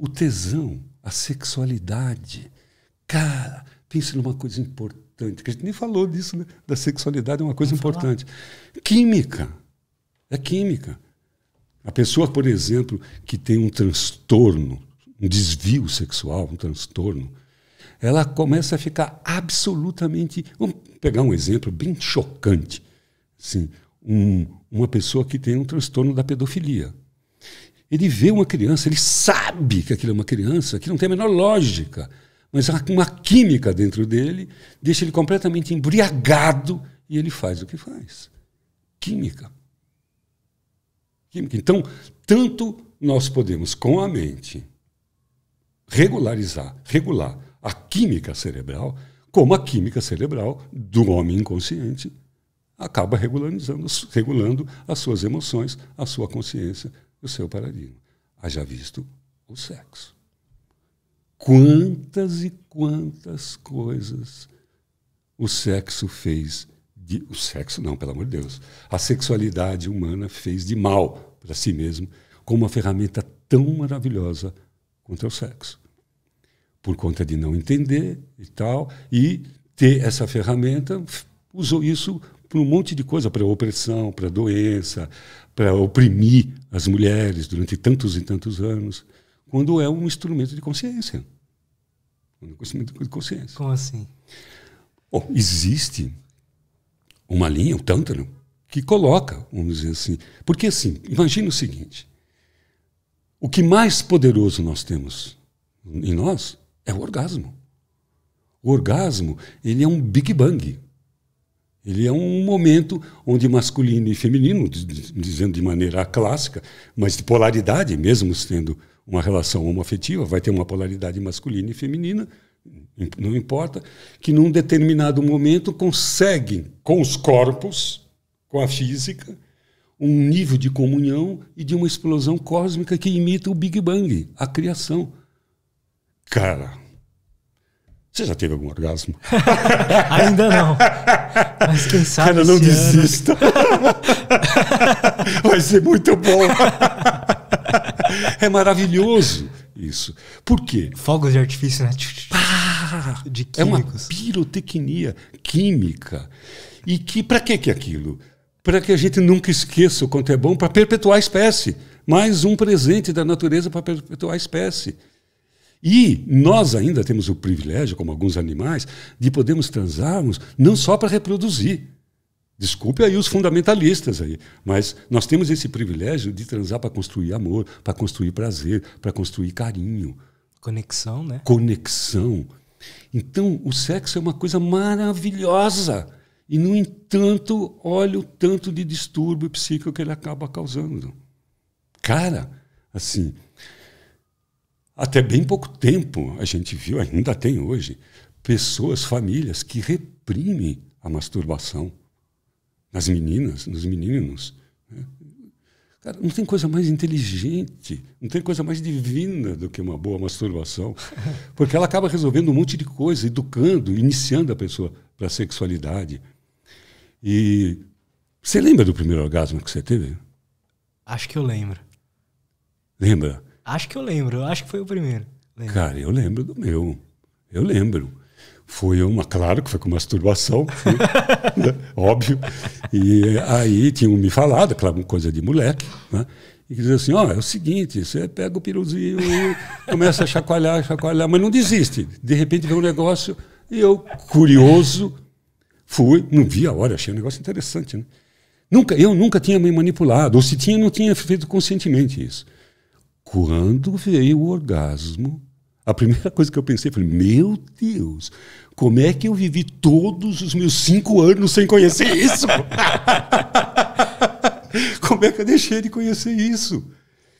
o tesão, a sexualidade. Cara, pense numa coisa importante, que a gente nem falou disso, né? Da sexualidade é uma coisa Vamos importante. Falar. Química. É química. A pessoa, por exemplo, que tem um transtorno, um desvio sexual, um transtorno, ela começa a ficar absolutamente. Vamos pegar um exemplo bem chocante. Assim, um, uma pessoa que tem um transtorno da pedofilia. Ele vê uma criança, ele sabe que aquilo é uma criança, que não tem a menor lógica, mas há uma química dentro dele, deixa ele completamente embriagado e ele faz o que faz. Química. Química. Então, tanto nós podemos, com a mente, regularizar, regular a química cerebral, como a química cerebral do homem inconsciente acaba regularizando, regulando as suas emoções, a sua consciência, o seu paradigma. Haja visto o sexo. Quantas e quantas coisas o sexo fez de. O sexo, não, pelo amor de Deus. A sexualidade humana fez de mal para si mesmo, como uma ferramenta tão maravilhosa contra o sexo. Por conta de não entender e tal, e ter essa ferramenta, usou isso para um monte de coisa, para opressão, para doença, para oprimir as mulheres durante tantos e tantos anos, quando é um instrumento de consciência. É um instrumento de consciência. Como assim? Bom, existe uma linha, o tântalo, que coloca, vamos dizer assim. Porque assim, imagina o seguinte: o que mais poderoso nós temos em nós é o orgasmo. O orgasmo, ele é um Big Bang ele é um momento onde masculino e feminino, dizendo de maneira clássica, mas de polaridade, mesmo tendo uma relação homoafetiva, vai ter uma polaridade masculina e feminina, não importa, que num determinado momento conseguem, com os corpos, com a física, um nível de comunhão e de uma explosão cósmica que imita o Big Bang, a criação. Cara, você já teve algum orgasmo? Ainda não. Mas quem sabe. Cara, não desista. Vai ser muito bom. é maravilhoso isso. Por quê? Fogos de artifício, né? de químicos. É uma pirotecnia química. E que para que que é aquilo? Para que a gente nunca esqueça o quanto é bom para perpetuar a espécie. Mais um presente da natureza para perpetuar a espécie. E nós ainda temos o privilégio, como alguns animais, de podermos transarmos não só para reproduzir. Desculpe aí os fundamentalistas aí, mas nós temos esse privilégio de transar para construir amor, para construir prazer, para construir carinho. Conexão, né? Conexão. Então, o sexo é uma coisa maravilhosa. E, no entanto, olha o tanto de distúrbio psíquico que ele acaba causando. Cara, assim, até bem pouco tempo a gente viu, ainda tem hoje, pessoas, famílias que reprimem a masturbação nas meninas, nos meninos. Né? Cara, não tem coisa mais inteligente, não tem coisa mais divina do que uma boa masturbação. Porque ela acaba resolvendo um monte de coisa, educando, iniciando a pessoa para a sexualidade. E você lembra do primeiro orgasmo que você teve? Acho que eu lembro. Lembra? Acho que eu lembro, acho que foi o primeiro. Lembro. Cara, eu lembro do meu. Eu lembro. Foi uma, claro que foi com masturbação, foi, né? óbvio. E aí tinham me falado, aquela coisa de moleque, né? E dizer assim, ó, oh, é o seguinte, você pega o piruzinho e começa a chacoalhar, chacoalhar, mas não desiste. De repente vem um negócio e eu, curioso, fui, não vi a hora, achei um negócio interessante, né? Nunca, eu nunca tinha me manipulado, ou se tinha, não tinha feito conscientemente isso. Quando veio o orgasmo, a primeira coisa que eu pensei foi: meu Deus, como é que eu vivi todos os meus cinco anos sem conhecer isso? como é que eu deixei de conhecer isso?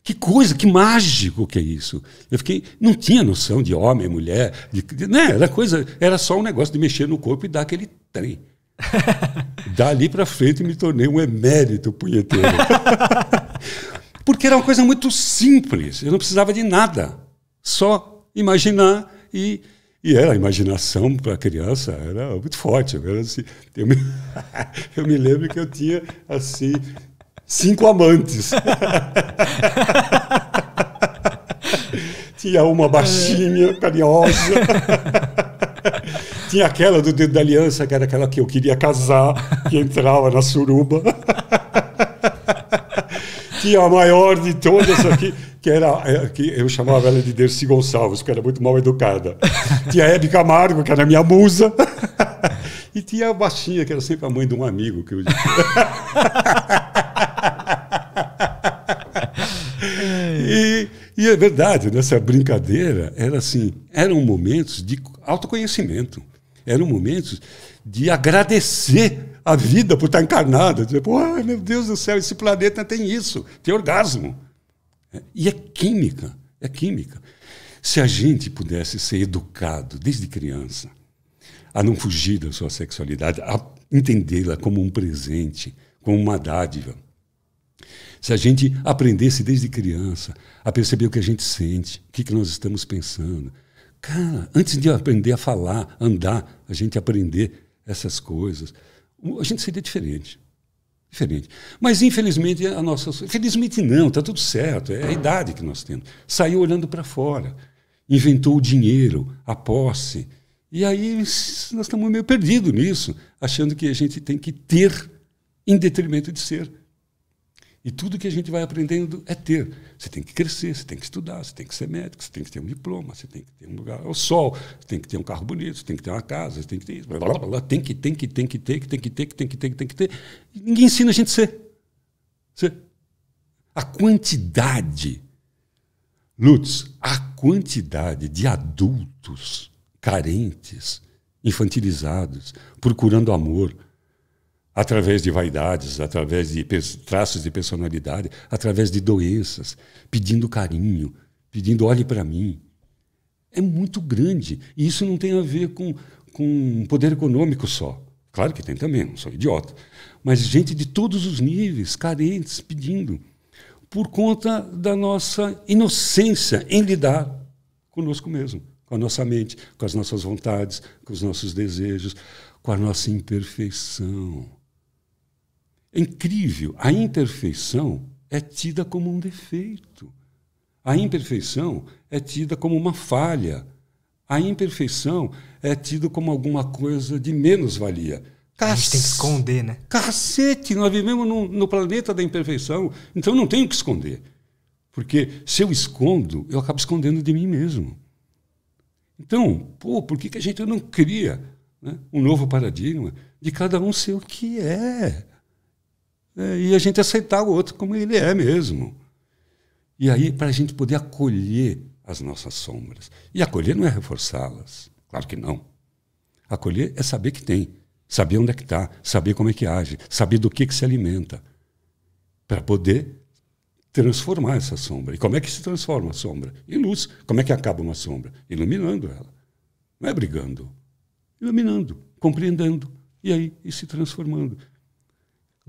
Que coisa, que mágico que é isso. Eu fiquei, não tinha noção de homem, mulher, de, de, né? Era coisa, era só um negócio de mexer no corpo e dar aquele trem. Dali para frente me tornei um emérito punheteiro. Porque era uma coisa muito simples, eu não precisava de nada, só imaginar e. E era a imaginação para a criança era muito forte. Eu, era assim, eu, me, eu me lembro que eu tinha assim cinco amantes. tinha uma baixinha, carinhosa. tinha aquela do dedo da aliança, que era aquela que eu queria casar, que entrava na suruba tinha a maior de todas aqui, que era é, que eu chamava ela de Dercy Gonçalves, porque era muito mal educada. Tinha a Hebe Camargo, que era minha musa. E tinha a baixinha, que era sempre a mãe de um amigo que eu e, e é verdade, nessa né? brincadeira era assim, eram momentos de autoconhecimento. Eram momentos de agradecer a vida por estar encarnada. Dizer, pô, meu Deus do céu, esse planeta tem isso, tem orgasmo. É, e é química, é química. Se a gente pudesse ser educado desde criança a não fugir da sua sexualidade, a entendê-la como um presente, como uma dádiva. Se a gente aprendesse desde criança a perceber o que a gente sente, o que, que nós estamos pensando, Cara, antes de aprender a falar, andar, a gente aprender essas coisas, a gente seria diferente. Diferente. Mas, infelizmente, a nossa. Felizmente, não, está tudo certo, é a idade que nós temos. Saiu olhando para fora, inventou o dinheiro, a posse. E aí nós estamos meio perdidos nisso, achando que a gente tem que ter em detrimento de ser. E tudo que a gente vai aprendendo é ter. Você tem que crescer, você tem que estudar, você tem que ser médico, você tem que ter um diploma, você tem que ter um lugar ao sol, você tem que ter um carro bonito, você tem que ter uma casa, você tem que ter isso, blá, blá, blá, Tem que, tem que, tem que ter, que tem que ter, que tem que ter, que tem que ter. E ninguém ensina a gente a ser. ser. A quantidade, Lutz, a quantidade de adultos carentes, infantilizados, procurando amor, através de vaidades, através de traços de personalidade, através de doenças, pedindo carinho, pedindo olhe para mim. É muito grande. E isso não tem a ver com, com poder econômico só. Claro que tem também, não sou idiota. Mas gente de todos os níveis, carentes, pedindo, por conta da nossa inocência em lidar conosco mesmo, com a nossa mente, com as nossas vontades, com os nossos desejos, com a nossa imperfeição. É incrível, a imperfeição é tida como um defeito. A imperfeição é tida como uma falha. A imperfeição é tida como alguma coisa de menos-valia. Cac... A gente tem que esconder, né? Cacete, nós vivemos no, no planeta da imperfeição, então não tenho o que esconder. Porque se eu escondo, eu acabo escondendo de mim mesmo. Então, pô, por que, que a gente não cria né, um novo paradigma de cada um ser o que é? É, e a gente aceitar o outro como ele é mesmo. E aí, para a gente poder acolher as nossas sombras. E acolher não é reforçá-las, claro que não. Acolher é saber que tem, saber onde é que está, saber como é que age, saber do que, que se alimenta, para poder transformar essa sombra. E como é que se transforma a sombra? Em luz. Como é que acaba uma sombra? Iluminando ela. Não é brigando, iluminando, compreendendo. E aí, e se transformando.